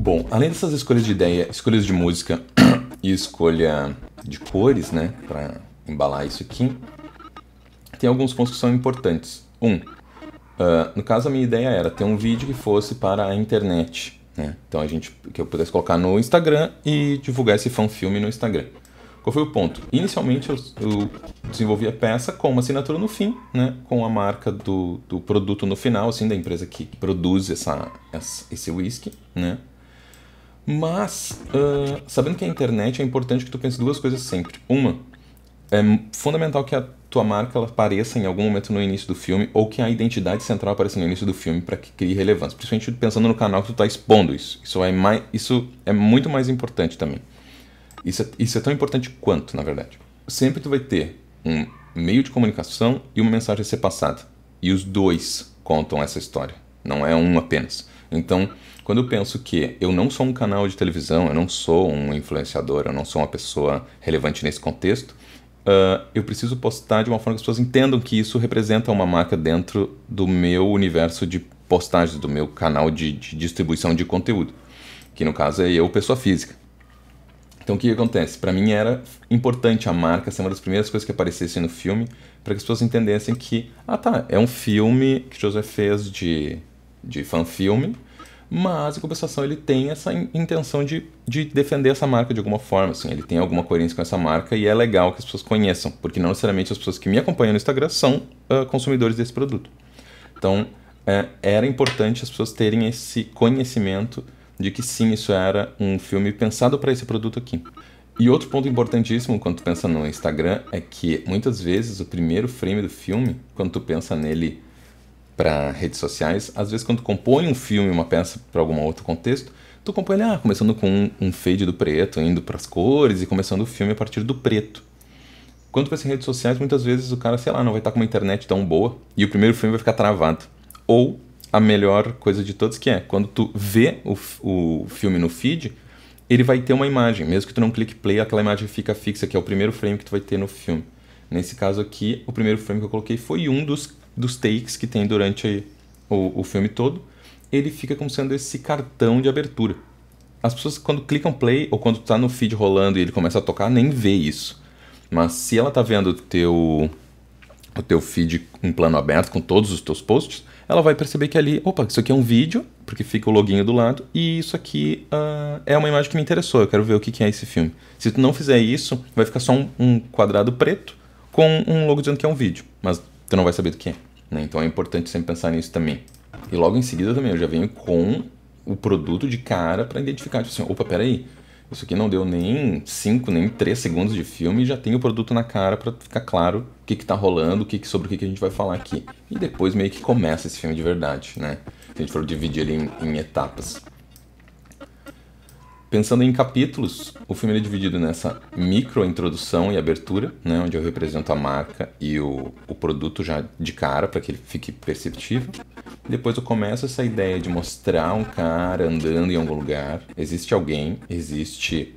Bom, além dessas escolhas de ideia, escolhas de música e escolha de cores, né, para embalar isso aqui, tem alguns pontos que são importantes. Um, Uh, no caso, a minha ideia era ter um vídeo que fosse para a internet. Né? Então, a gente, que eu pudesse colocar no Instagram e divulgar esse fanfilme no Instagram. Qual foi o ponto? Inicialmente, eu, eu, desenvolvi a peça com uma assinatura no fim, né? com a marca do, do produto no final, assim, da empresa que produz essa, essa esse whisky. Né? Mas, uh, sabendo que a internet é, é importante que tu pense duas coisas sempre. Uma, é fundamental que a tua marca ela apareça em algum momento no início do filme ou que a identidade central apareça no início do filme para que crie relevância. Principalmente pensando no canal que tu está expondo isso. Isso é, mais, isso é muito mais importante também. Isso é, isso é tão importante quanto, na verdade. Sempre tu vai ter um meio de comunicação e uma mensagem a ser passada. E os dois contam essa história. Não é um apenas. Então, quando eu penso que eu não sou um canal de televisão, eu não sou um influenciador, eu não sou uma pessoa relevante nesse contexto, uh, eu preciso postar de uma forma que as pessoas entendam que isso representa uma marca dentro do meu universo de postagens, do meu canal de, de distribuição de conteúdo, que no caso é eu, pessoa física. Então o que, acontece? Para mim era importante a marca ser uma das primeiras coisas que aparecesse no filme, para que as pessoas entendessem que, ah tá, é um filme que José fez de, de fanfilme, mas em compensação ele tem essa intenção de, de defender essa marca de alguma forma, assim, ele tem alguma coerência com essa marca e é legal que as pessoas conheçam, porque não necessariamente as pessoas que me acompanham no Instagram são uh, consumidores desse produto. Então, é, era importante as pessoas terem esse conhecimento de que sim, isso era um filme pensado para esse produto aqui. E outro ponto importantíssimo quando tu pensa no Instagram é que muitas vezes o primeiro frame do filme, quando tu pensa nele para redes sociais, às vezes quando compõe um filme, uma peça para algum outro contexto, tu compõe ele, ah, começando com um, um fade do preto, indo para as cores e começando o filme a partir do preto. Quando para em redes sociais, muitas vezes o cara, sei lá, não vai estar tá com uma internet tão boa e o primeiro filme vai ficar travado. Ou a melhor coisa de todos que é, quando tu vê o, o filme no feed, ele vai ter uma imagem, mesmo que tu não clique play, aquela imagem fica fixa, que é o primeiro frame que tu vai ter no filme. Nesse caso aqui, o primeiro frame que eu coloquei foi um dos dos takes que tem durante o, o filme todo, ele fica como sendo esse cartão de abertura. As pessoas, quando clicam play ou quando tá no feed rolando e ele começa a tocar, nem vê isso. Mas se ela tá vendo o teu, o teu feed em plano aberto com todos os teus posts, ela vai perceber que ali, opa, isso aqui é um vídeo, porque fica o loginho do lado, e isso aqui uh, é uma imagem que me interessou, eu quero ver o que, que, é esse filme. Se tu não fizer isso, vai ficar só um, um quadrado preto com um logo dizendo que é um vídeo. Mas tu não vai saber do que é. Né? Então é importante sempre pensar nisso também. E logo em seguida também eu já venho com o produto de cara para identificar, tipo assim, opa, peraí, isso aqui não deu nem 5, nem 3 segundos de filme e já tem o produto na cara para ficar claro o que, que tá rolando, o que, que sobre o que, que a gente vai falar aqui. E depois meio que começa esse filme de verdade, né? Se a gente for dividir ele em, em etapas. Pensando em capítulos, o filme é dividido nessa micro introdução e abertura, né, onde eu represento a marca e o, o produto já de cara, para que ele fique perceptível. Depois eu começo essa ideia de mostrar um cara andando em algum lugar. Existe alguém, existe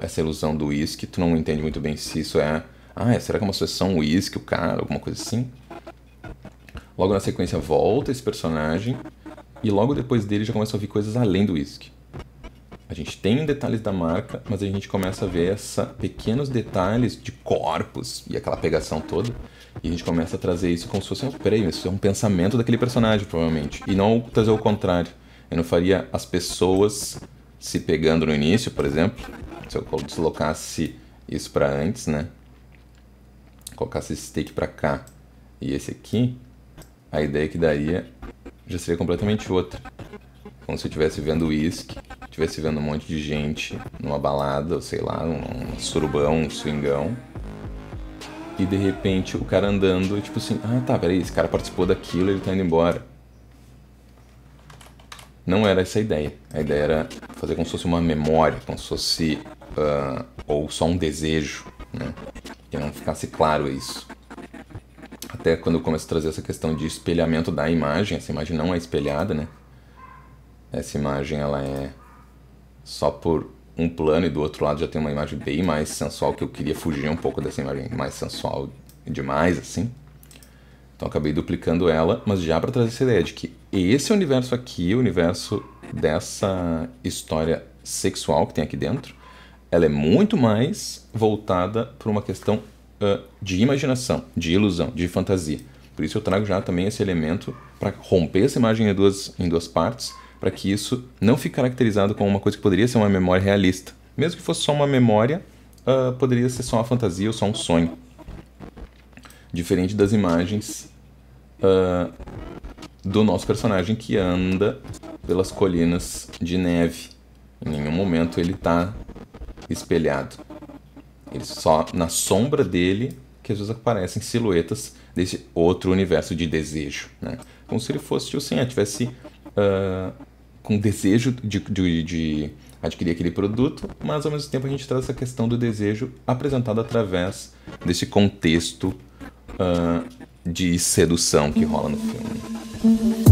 essa ilusão do uísque, tu não entende muito bem se isso é. Ah, é, será que é uma sucessão uísque, o cara, alguma coisa assim? Logo na sequência volta esse personagem e logo depois dele já começa a ouvir coisas além do uísque. A gente tem detalhes da marca, mas a gente começa a ver essa, pequenos detalhes de corpos e aquela pegação toda. E a gente começa a trazer isso como se fosse, um peraí, isso é um pensamento daquele personagem, provavelmente. E não trazer o contrário. Eu não faria as pessoas se pegando no início, por exemplo. Se eu deslocasse isso para antes, né? Colocasse esse take para cá e esse aqui, a ideia que daria já seria completamente outra. Como se eu estivesse vendo o uísque estivesse vendo um monte de gente numa balada, ou sei lá, um, um surubão, um swingão. E de repente o cara andando, tipo assim, ah tá, peraí, esse cara participou daquilo, ele tá indo embora. Não era essa a ideia. A ideia era fazer como se fosse uma memória, como se fosse. Uh, ou só um desejo, né? E não ficasse claro isso. Até quando eu começo a trazer essa questão de espelhamento da imagem, essa imagem não é espelhada, né? Essa imagem ela é só por um plano e do outro lado já tem uma imagem bem mais sensual que eu queria fugir um pouco dessa imagem mais sensual demais assim. Então acabei duplicando ela, mas já para trazer essa ideia de que esse universo aqui, o universo dessa história sexual que tem aqui dentro, ela é muito mais voltada para uma questão uh, de imaginação, de ilusão, de fantasia. Por isso eu trago já também esse elemento para romper essa imagem em duas, em duas partes para que isso não fique caracterizado como uma coisa que poderia ser uma memória realista. Mesmo que fosse só uma memória, uh, poderia ser só uma fantasia ou só um sonho. Diferente das imagens uh, do nosso personagem que anda pelas colinas de neve. Em nenhum momento ele está espelhado. Ele só na sombra dele que às vezes aparecem silhuetas desse outro universo de desejo, né? Como se ele fosse, o tipo assim, ah, tivesse ah, com desejo de, de, de, adquirir aquele produto, mas ao mesmo tempo a gente traz essa questão do desejo apresentado através desse contexto uh, de sedução que rola no filme. Uhum.